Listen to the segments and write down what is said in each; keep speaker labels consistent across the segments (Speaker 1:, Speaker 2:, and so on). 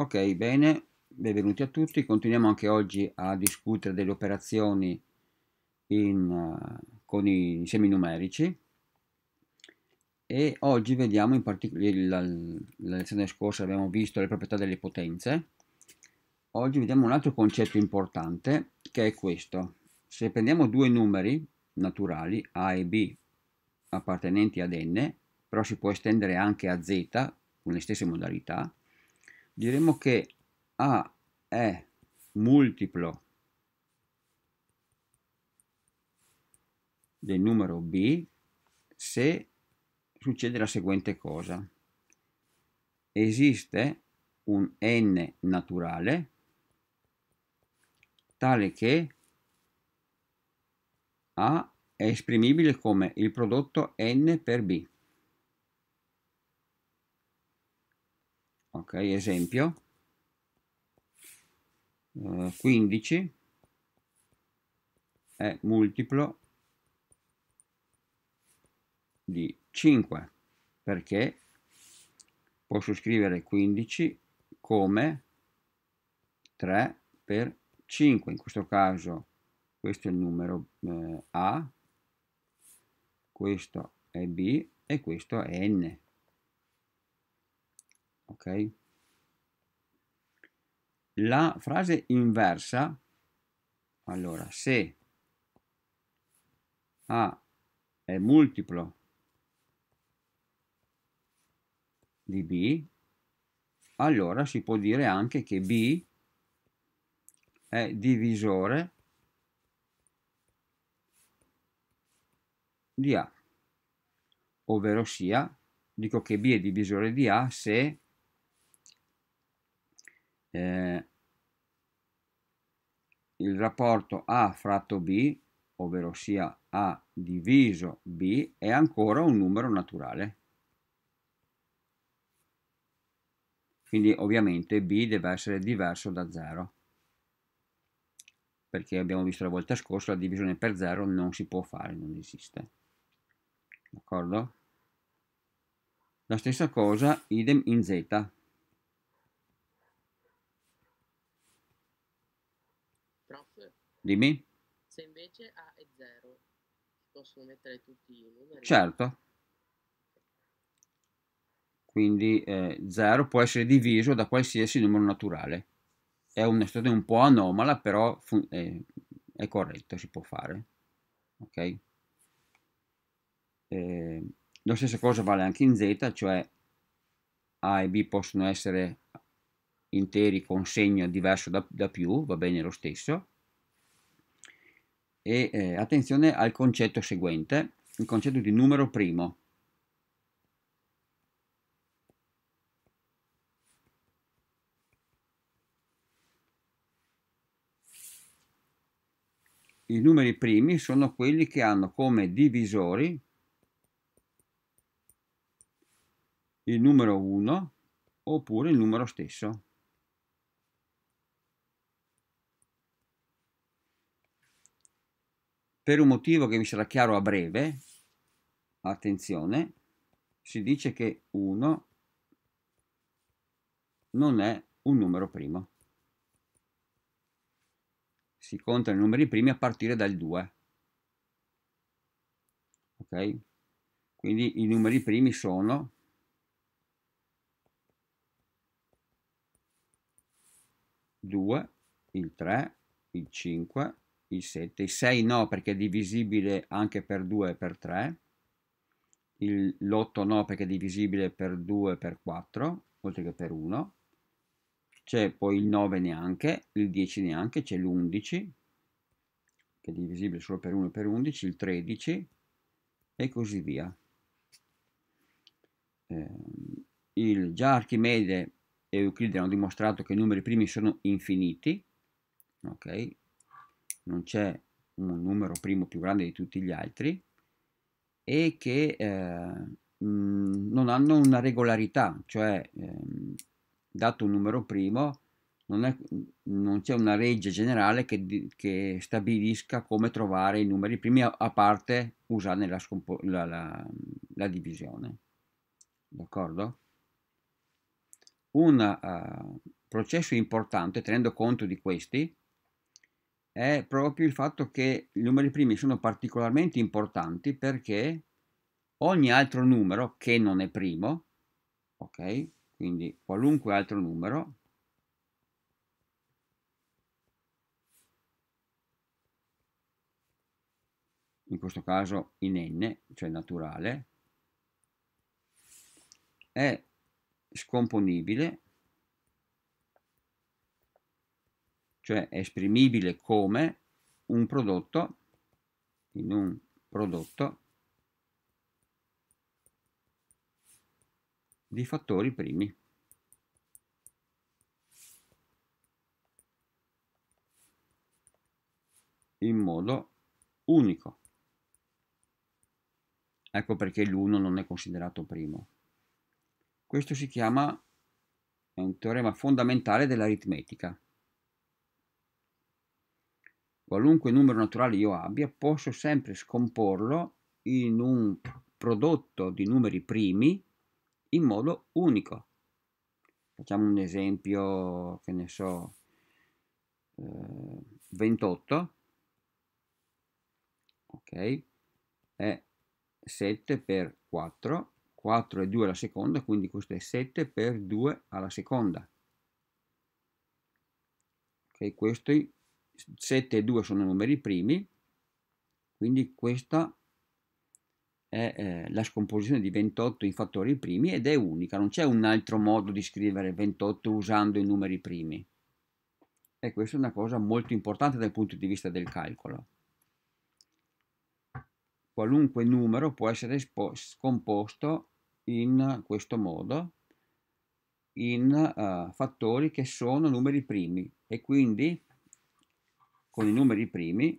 Speaker 1: Ok, bene, benvenuti a tutti. Continuiamo anche oggi a discutere delle operazioni in, uh, con i seminumerici e oggi vediamo in particolare, la, la lezione scorsa abbiamo visto le proprietà delle potenze, oggi vediamo un altro concetto importante che è questo. Se prendiamo due numeri naturali, A e B, appartenenti ad n, però si può estendere anche a z con le stesse modalità, diremo che A è multiplo del numero B se succede la seguente cosa. Esiste un n naturale tale che A è esprimibile come il prodotto n per B. ok esempio 15 eh, è multiplo di 5 perché posso scrivere 15 come 3 per 5 in questo caso questo è il numero eh, A questo è B e questo è N ok? La frase inversa, allora, se A è multiplo di B, allora si può dire anche che B è divisore di A, ovvero sia, dico che B è divisore di A se eh, il rapporto A fratto B, ovvero sia A diviso B, è ancora un numero naturale. Quindi ovviamente B deve essere diverso da 0, perché abbiamo visto la volta scorsa la divisione per 0 non si può fare, non esiste. D'accordo? La stessa cosa idem in Z. Dimmi? Se invece A è 0, posso mettere tutti i numeri? Certo. Quindi 0 eh, può essere diviso da qualsiasi numero naturale. È una situazione un po' anomala, però è, eh, è corretto, si può fare. Ok? Eh, la stessa cosa vale anche in z, cioè a e b possono essere interi con segno diverso da, da più, va bene lo stesso e eh, attenzione al concetto seguente, il concetto di numero primo. I numeri primi sono quelli che hanno come divisori il numero 1 oppure il numero stesso. per un motivo che mi sarà chiaro a breve, attenzione, si dice che 1 non è un numero primo. Si contano i numeri primi a partire dal 2. Ok? Quindi i numeri primi sono due, il 3, il 5, il 7, il 6 no perché è divisibile anche per 2 e per 3, l'8 no perché è divisibile per 2 e per 4, oltre che per 1, c'è poi il 9 neanche, il 10 neanche, c'è l'11 che è divisibile solo per 1 e per 11, il 13 e così via. Eh, il, già Archimede e Euclide hanno dimostrato che i numeri primi sono infiniti, ok? non c'è un numero primo più grande di tutti gli altri e che eh, non hanno una regolarità, cioè ehm, dato un numero primo non, c'è una legge generale che, che, stabilisca come trovare i numeri primi a, a parte usare la, la, la, la divisione. D'accordo? Un uh, processo importante, tenendo conto di questi, è proprio il fatto che i numeri primi sono particolarmente importanti perché ogni altro numero che non è primo, ok? Quindi qualunque altro numero in questo caso in n, cioè naturale, è scomponibile cioè è esprimibile come un prodotto in un prodotto di fattori primi. in modo unico. Ecco perché l'1 non è considerato primo. Questo si chiama, è un teorema fondamentale dell'aritmetica qualunque numero naturale io abbia, posso sempre scomporlo in un prodotto di numeri primi in modo unico. Facciamo un esempio, che ne so, 28, eh, ok, è 7 per 4, 4 è 2 alla seconda, quindi questo è 7 per 2 alla seconda. Ok, questi 7 e 2 sono numeri primi, quindi questa è eh, la scomposizione di 28 in fattori primi ed è unica, non c'è un altro modo di scrivere 28 usando i numeri primi. E questa è una cosa molto importante dal punto di vista del calcolo. Qualunque numero può essere scomposto in questo modo in uh, fattori che sono numeri primi e quindi con i numeri primi,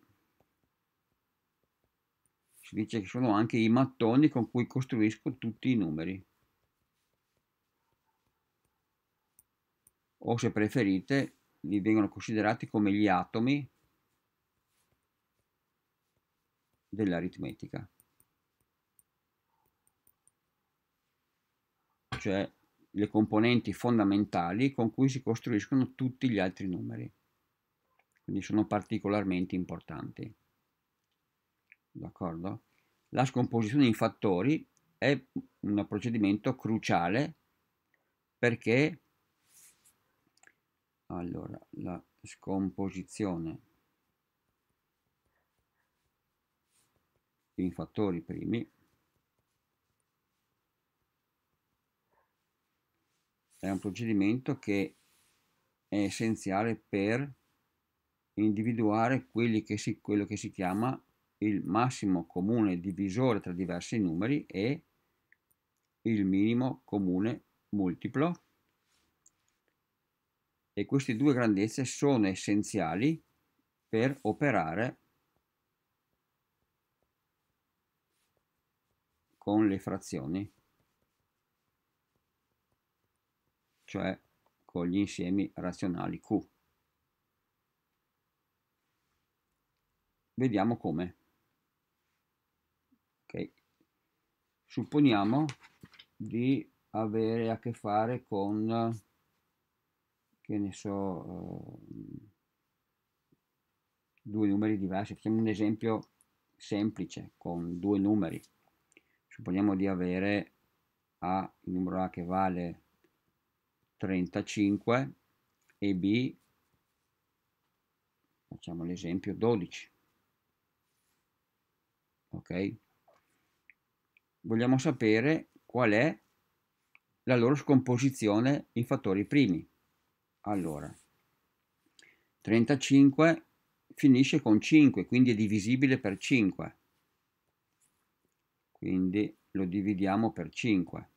Speaker 1: si dice che sono anche i mattoni con cui costruisco tutti i numeri. O se preferite, li vengono considerati come gli atomi dell'aritmetica. Cioè le componenti fondamentali con cui si costruiscono tutti gli altri numeri quindi sono particolarmente importanti. D'accordo? La scomposizione in fattori è un procedimento cruciale perché allora la scomposizione in fattori primi è un procedimento che è essenziale per individuare che si, quello che si chiama il massimo comune divisore tra diversi numeri e il minimo comune multiplo e queste due grandezze sono essenziali per operare con le frazioni cioè con gli insiemi razionali Q vediamo come ok supponiamo di avere a che fare con che ne so eh, due numeri diversi facciamo un esempio semplice con due numeri supponiamo di avere a il numero a che vale 35 e b facciamo l'esempio 12 ok? Vogliamo sapere qual è la loro scomposizione in fattori primi. Allora, 35 finisce con 5, quindi è divisibile per 5. Quindi lo dividiamo per 5.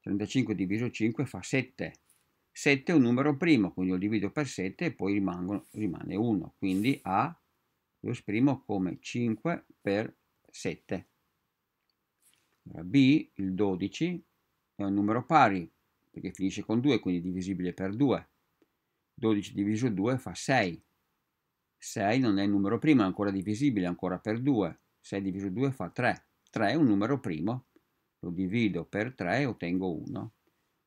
Speaker 1: 35 diviso 5 fa 7. 7 è un numero primo, quindi lo divido per 7 e poi rimane 1. Quindi A lo esprimo come 5 per 7. Eh, B, il 12, è un numero pari, perché finisce con 2, quindi divisibile per 2. 12 diviso 2 fa 6. 6 non è il numero primo, è ancora divisibile, ancora per 2. 6 diviso 2 fa 3. 3 è un numero primo, lo divido per 3 e ottengo 1.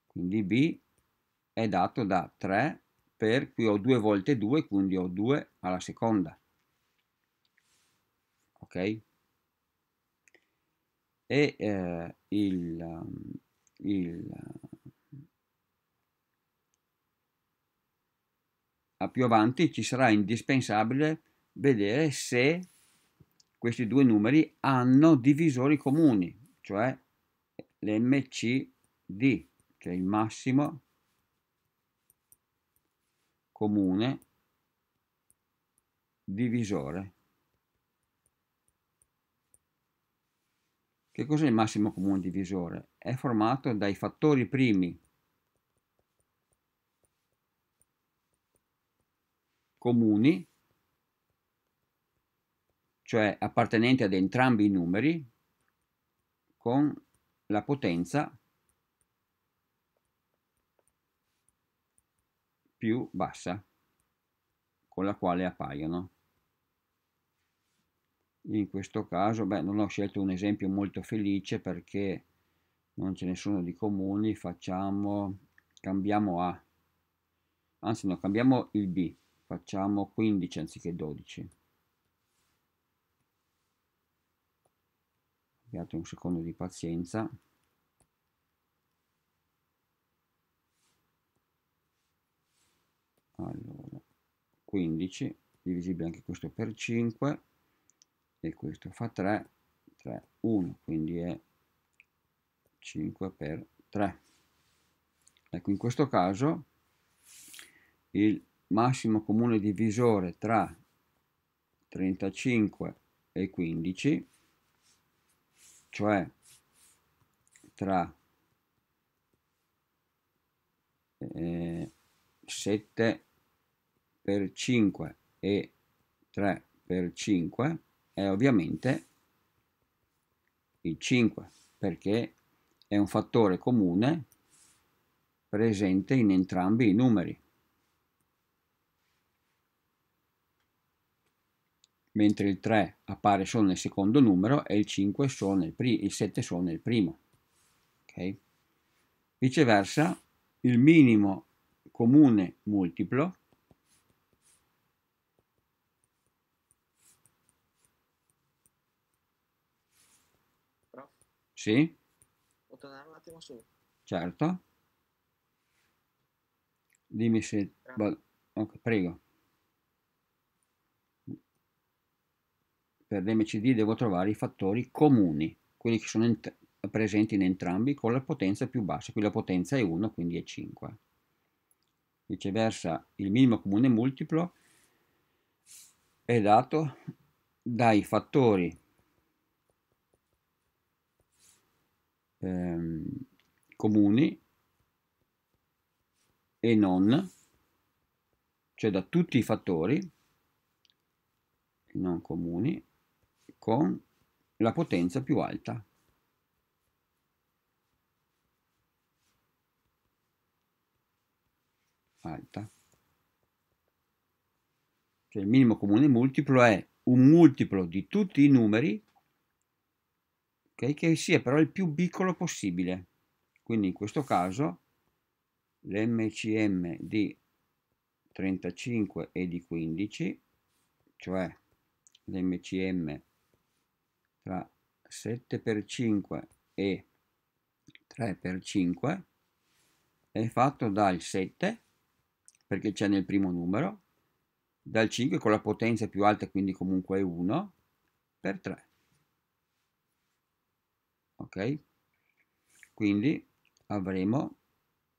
Speaker 1: Quindi B è dato da 3 per, qui ho 2 volte 2, quindi ho 2 alla seconda. Ok? e eh, il, um, il um, a più avanti ci sarà indispensabile vedere se questi due numeri hanno divisori comuni, cioè l'MCD, cioè il massimo comune divisore. Che cos'è il massimo comune divisore? È formato dai fattori primi comuni, cioè appartenenti ad entrambi i numeri, con la potenza più bassa con la quale appaiono in questo caso beh, non ho scelto un esempio molto felice perché non ce ne sono di comuni facciamo cambiamo a anzi no cambiamo il b facciamo 15 anziché 12 abbiate un secondo di pazienza allora 15 divisibile anche questo per 5 e questo fa 3, 3, 1, quindi è 5 per 3. Ecco, in questo caso il massimo comune divisore tra 35 e 15, cioè tra eh, 7 per 5 e 3 per 5 è ovviamente il 5 perché è un fattore comune presente in entrambi i numeri. Mentre il 3 appare solo nel secondo numero e il 5 solo nel il 7 solo nel primo. Okay? Viceversa, il minimo comune multiplo Sì? Può tornare un attimo su? Certo. Dimmi se... Grazie. Ok, prego. Per l'MCD devo trovare i fattori comuni, quelli che sono in presenti in entrambi con la potenza più bassa, qui la potenza è 1, quindi è 5. Viceversa, il minimo comune multiplo è dato dai fattori ehm, comuni e non, cioè da tutti i fattori non comuni con la potenza più alta. Alta. Cioè il minimo comune multiplo è un multiplo di tutti i numeri okay? che sia però il più piccolo possibile. Quindi in questo caso l'MCM di 35 e di 15, cioè l'MCM tra 7 per 5 e 3 per 5 è fatto dal 7 perché c'è nel primo numero, dal 5 con la potenza più alta quindi comunque è 1 per 3 ok quindi avremo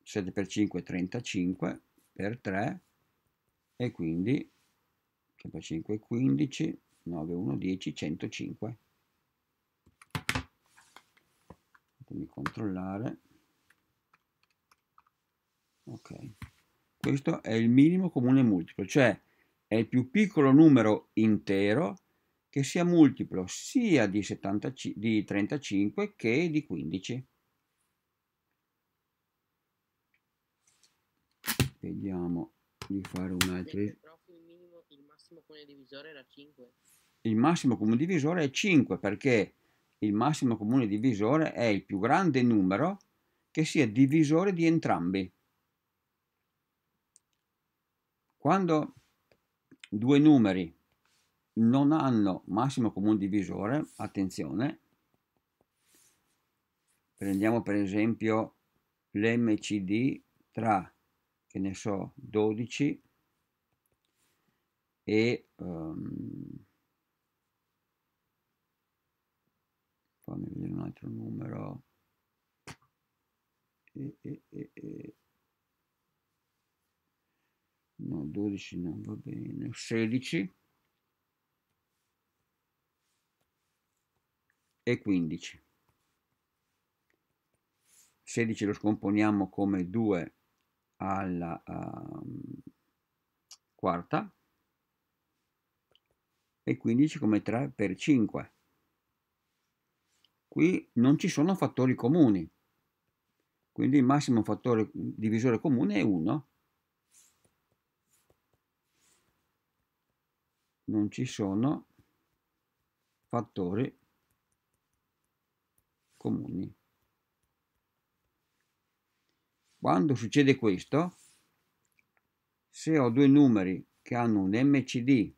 Speaker 1: 7 per 5 35 per 3 e quindi 7 per 5 15 9 1 10 105 fatemi controllare ok questo è il minimo comune multiplo cioè è il più piccolo numero intero che sia multiplo sia di, 70, di 35 che di 15. Vediamo di fare un altro. Il massimo comune divisore era 5. Il massimo comune divisore è 5 perché il massimo comune divisore è il più grande numero che sia divisore di entrambi. Quando due numeri non hanno massimo comune divisore, attenzione, prendiamo per esempio l'MCD tra, che ne so, 12 e... Um, fammi vedere un altro numero e, e, e, e. no 12 non va bene 16 e 15. 16 lo scomponiamo come 2 alla um, quarta e 15 come 3 per 5. Qui non ci sono fattori comuni, quindi il massimo fattore divisore comune è 1. Non ci sono fattori comuni comuni. Quando succede questo, se ho due numeri che hanno un MCD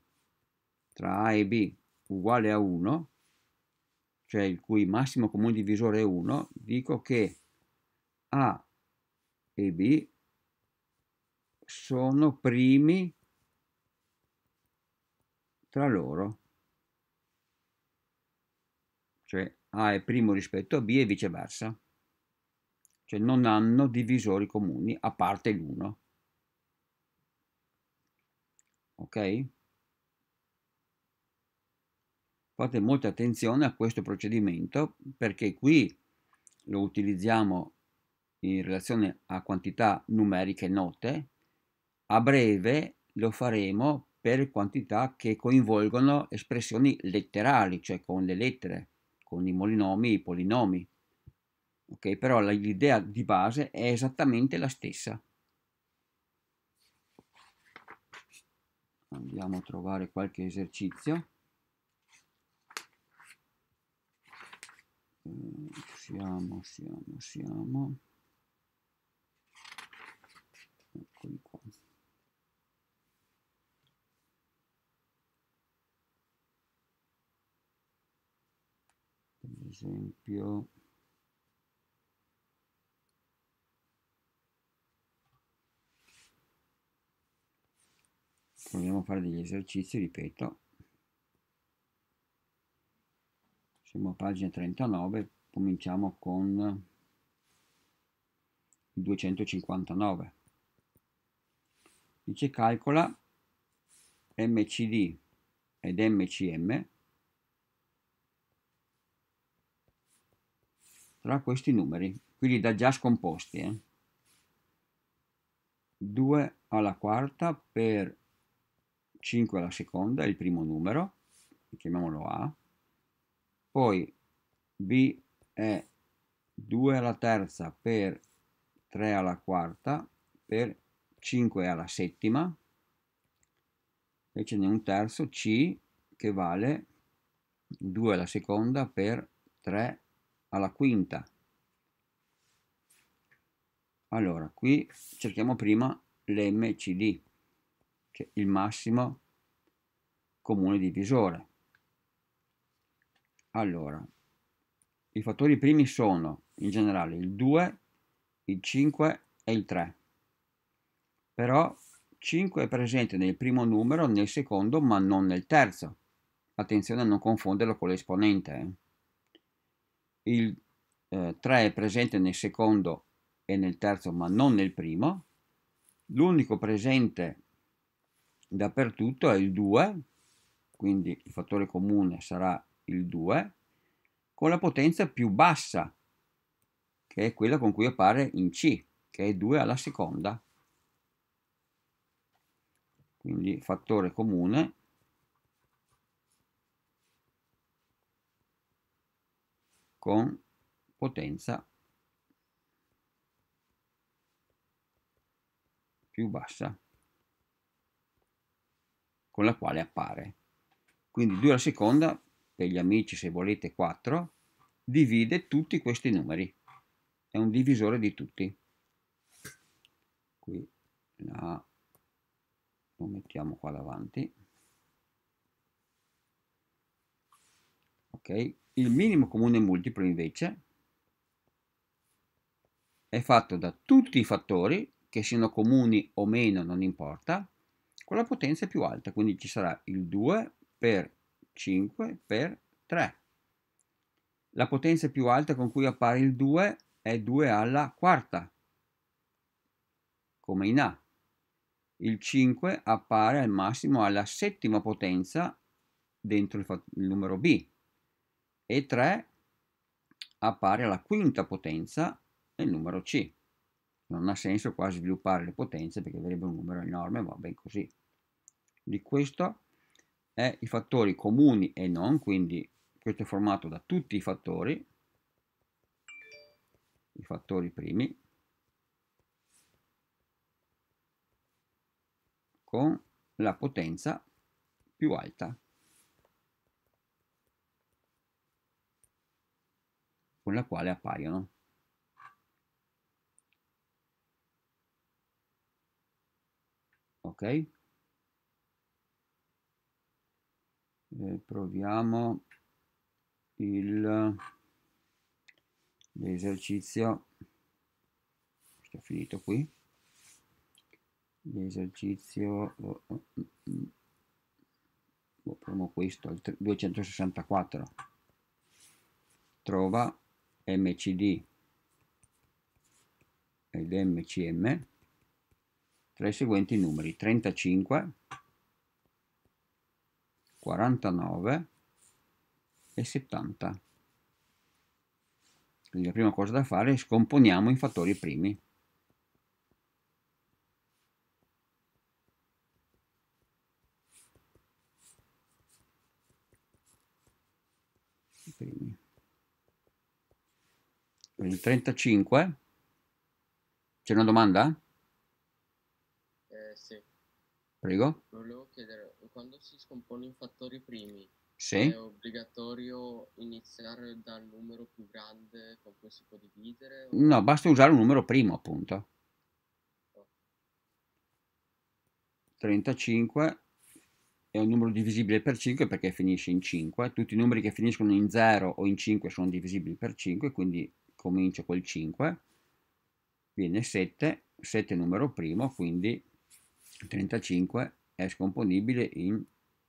Speaker 1: tra A e B uguale a 1, cioè il cui massimo comune divisore è 1, dico che A e B sono primi tra loro, cioè a è primo rispetto a B e viceversa. Cioè non hanno divisori comuni a parte l'1. Ok? Fate molta attenzione a questo procedimento perché qui lo utilizziamo in relazione a quantità numeriche note. A breve lo faremo per quantità che coinvolgono espressioni letterali, cioè con le lettere con i molinomi e i polinomi. Ok, però l'idea di base è esattamente la stessa. Andiamo a trovare qualche esercizio. Siamo, siamo, siamo. Eccoli esempio proviamo a fare degli esercizi ripeto siamo a pagina 39 cominciamo con 259 dice calcola MCD ed MCM tra questi numeri, quindi da già scomposti. Eh? 2 alla quarta per 5 alla seconda, il primo numero, chiamiamolo A, poi B è 2 alla terza per 3 alla quarta per 5 alla settima e ce n'è un terzo C che vale 2 alla seconda per 3 alla quinta. Allora, qui cerchiamo prima l'MCD, che è cioè il massimo comune divisore. Allora, i fattori primi sono in generale il 2, il 5 e il 3. Però 5 è presente nel primo numero, nel secondo, ma non nel terzo. Attenzione a non confonderlo con l'esponente. Eh il 3 eh, è presente nel secondo e nel terzo ma non nel primo, l'unico presente dappertutto è il 2, quindi il fattore comune sarà il 2, con la potenza più bassa, che è quella con cui appare in C, che è 2 alla seconda. Quindi fattore comune con potenza più bassa con la quale appare. Quindi 2 alla seconda, per gli amici se volete 4, divide tutti questi numeri. È un divisore di tutti. Qui la, lo mettiamo qua davanti. Ok, il minimo comune multiplo invece è fatto da tutti i fattori, che siano comuni o meno non importa, con la potenza più alta, quindi ci sarà il 2 per 5 per 3. La potenza più alta con cui appare il 2 è 2 alla quarta, come in A. Il 5 appare al massimo alla settima potenza dentro il, il numero B, e 3 appare pari alla quinta potenza del numero C. Non ha senso qua sviluppare le potenze perché avrebbe un numero enorme, ma ben così. Di questo è i fattori comuni e non, quindi questo è formato da tutti i fattori, i fattori primi, con la potenza più alta. con la quale appaiono. Ok? E eh, proviamo l'esercizio ho finito qui l'esercizio oh, oh mm, mm. Boh, questo il 264 trova MCD ed MCM tra i seguenti numeri 35, 49 e 70. Quindi la prima cosa da fare è scomponiamo i fattori primi. 35? C'è una domanda? Eh, sì. Prego. Volevo chiedere, quando si scompone in fattori primi, sì. è obbligatorio iniziare dal numero più grande con cui si può dividere? O... No, basta usare un numero primo, appunto. 35 è un numero divisibile per 5 perché finisce in 5, tutti i numeri che finiscono in 0 o in 5 sono divisibili per 5, quindi comincio col 5, viene 7, 7 numero primo, quindi 35 è scomponibile in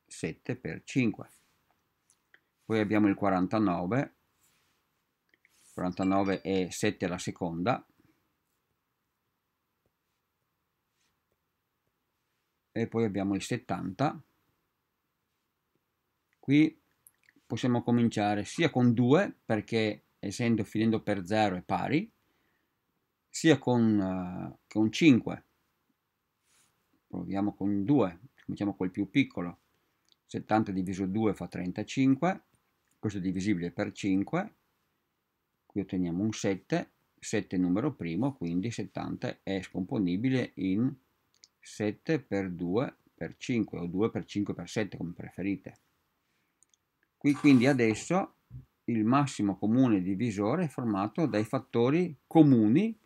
Speaker 1: 7 per 5. Poi abbiamo il 49, 49 è 7 alla seconda, e poi abbiamo il 70. Qui possiamo cominciare sia con 2 perché essendo finendo per 0 è pari, sia con, uh, con 5, proviamo con 2, cominciamo col più piccolo, 70 diviso 2 fa 35, questo è divisibile per 5, qui otteniamo un 7, 7 è numero primo, quindi 70 è scomponibile in 7 per 2 per 5 o 2 per 5 per 7 come preferite. Qui quindi adesso il massimo comune divisore è formato dai fattori comuni,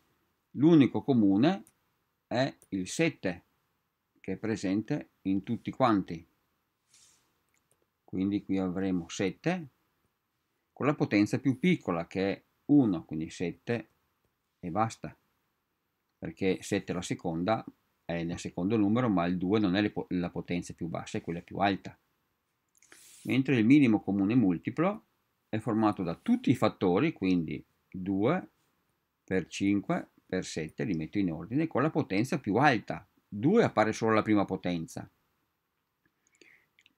Speaker 1: l'unico comune è il 7 che è presente in tutti quanti. Quindi qui avremo 7 con la potenza più piccola che è 1, quindi 7 e basta, perché 7 è la seconda, è nel secondo numero, ma il 2 non è la potenza più bassa, è quella più alta. Mentre il minimo comune multiplo è formato da tutti i fattori, quindi 2 per 5 per 7, li metto in ordine, con la potenza più alta. 2 appare solo la prima potenza,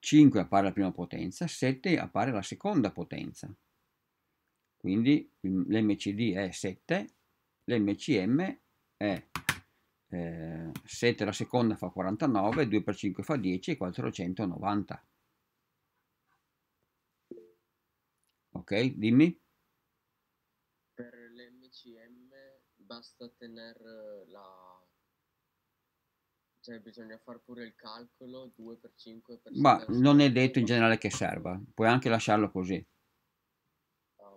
Speaker 1: 5 appare la prima potenza, 7 appare la seconda potenza. Quindi l'MCD è 7, l'MCM è eh, 7 alla seconda fa 49, 2 per 5 fa 10 e 490. Ok, dimmi. Per l'MCM basta tenere eh, la... Cioè bisogna fare pure il calcolo 2 per 5 per Ma non è detto in generale che serva, puoi anche lasciarlo così. Ah,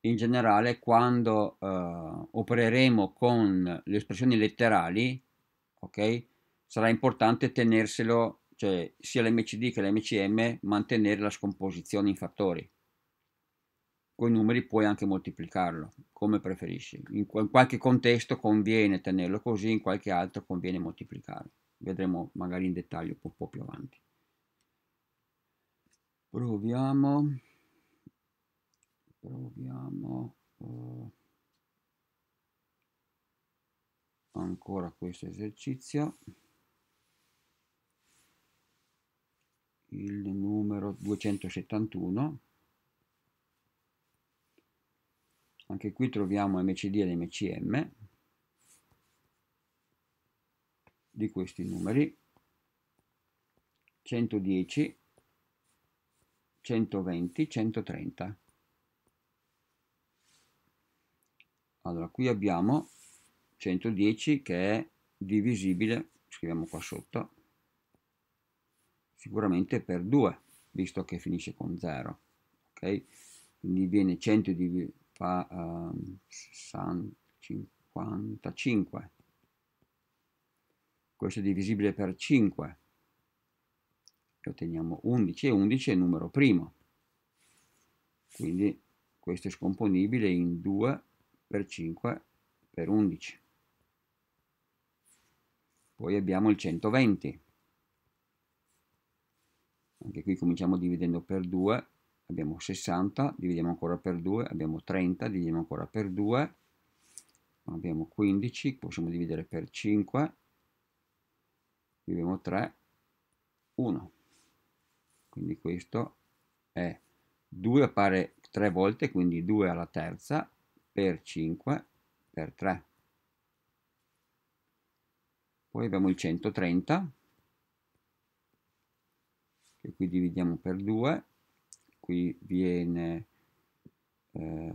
Speaker 1: in generale quando uh, opereremo con le espressioni letterali, ok, sarà importante tenerselo, cioè sia l'MCD che l'MCM, mantenere la scomposizione in fattori con i numeri puoi anche moltiplicarlo, come preferisci. In qualche contesto conviene tenerlo così, in qualche altro conviene moltiplicarlo. Vedremo magari in dettaglio un po' più avanti. Proviamo. Proviamo. Uh, ancora questo esercizio. Il numero 271. anche qui troviamo MCD ed MCM di questi numeri 110 120 130 allora qui abbiamo 110 che è divisibile scriviamo qua sotto sicuramente per 2 visto che finisce con 0 ok quindi viene 100 diviso fa um, ehm, 55. Questo è divisibile per 5. E otteniamo 11 e 11 è il numero primo. Quindi questo è scomponibile in 2 per 5 per 11. Poi abbiamo il 120. Anche qui cominciamo dividendo per 2 abbiamo 60, dividiamo ancora per 2, abbiamo 30, dividiamo ancora per 2, abbiamo 15, possiamo dividere per 5, dividiamo 3, 1. Quindi questo è 2 appare 3 volte, quindi 2 alla terza, per 5, per 3. Poi abbiamo il 130, che qui dividiamo per 2, qui viene eh,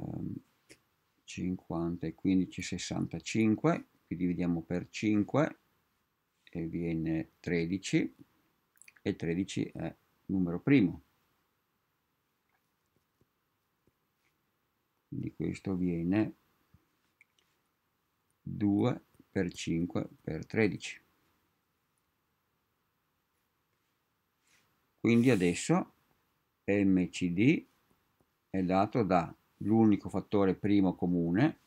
Speaker 1: 50 e 15 65 qui dividiamo per 5 e viene 13 e 13 è numero primo quindi questo viene 2 per 5 per 13 quindi adesso MCD è dato da l'unico fattore primo comune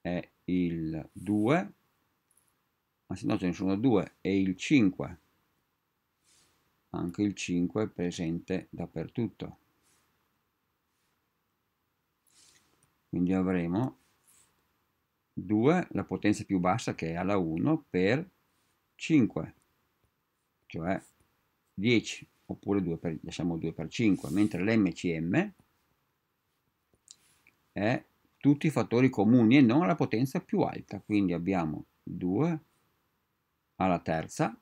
Speaker 1: è il 2 ma se no ce ne sono due e il 5 anche il 5 è presente dappertutto quindi avremo 2 la potenza più bassa che è alla 1 per 5 cioè 10 oppure 2 per, lasciamo 2 per 5, mentre l'MCM è tutti i fattori comuni e non la potenza più alta, quindi abbiamo 2 alla terza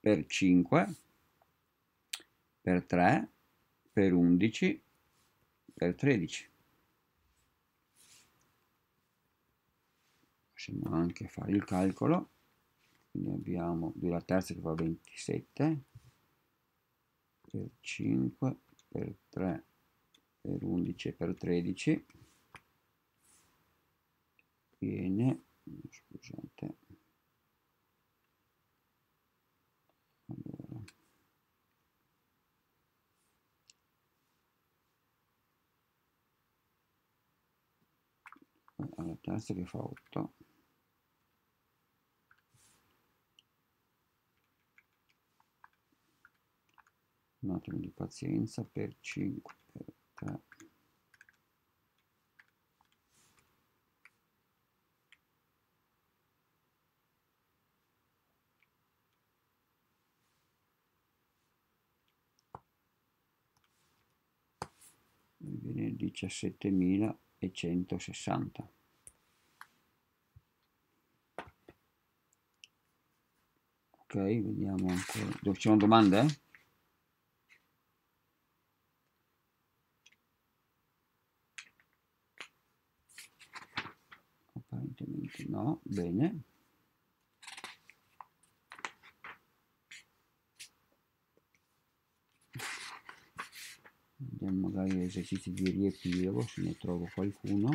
Speaker 1: per 5 per 3 per 11 per 13. Possiamo anche fare il calcolo, quindi abbiamo 2 alla terza che fa 27 per 5 per 3 per 11 per 13 bene scusate allora. alla testa che fa 8 un attimo di pazienza per 5 per viene 17.160 ok vediamo ancora ci sono domande? Eh? No, bene. Vediamo magari gli esercizi di riepilogo, se ne trovo qualcuno.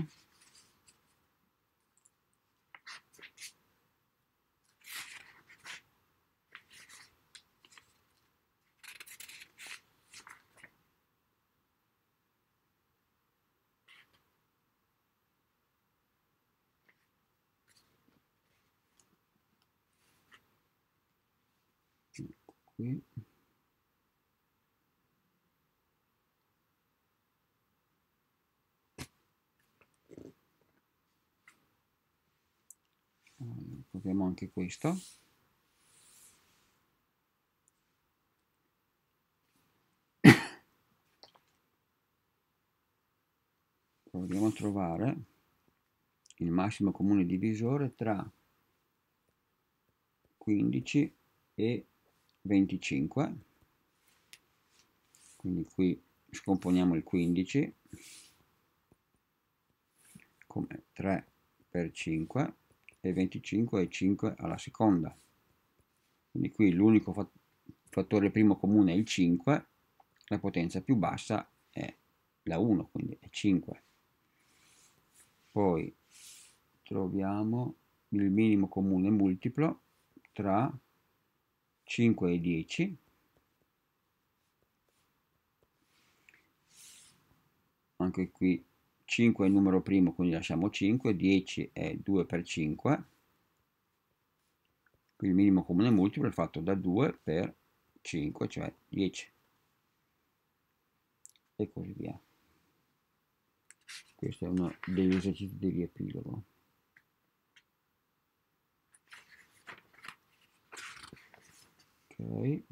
Speaker 1: proviamo anche questo proviamo a trovare il massimo comune divisore tra 15 e 25 quindi qui scomponiamo il 15 come 3 per 5 e 25 e 5 alla seconda. Quindi qui l'unico fattore primo comune è il 5, la potenza più bassa è la 1, quindi è 5. Poi troviamo il minimo comune multiplo tra 5 e 10 anche qui 5 è il numero primo, quindi lasciamo 5, 10 è 2 per 5, quindi il minimo comune multiplo è fatto da 2 per 5, cioè 10, e così via. Questo è uno degli esercizi di riepilogo. Okay.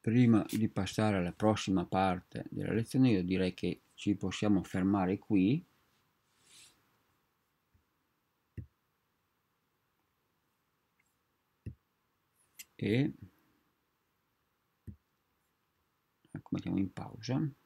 Speaker 1: prima di passare alla prossima parte della lezione io direi che ci possiamo fermare qui e la ecco, mettiamo in pausa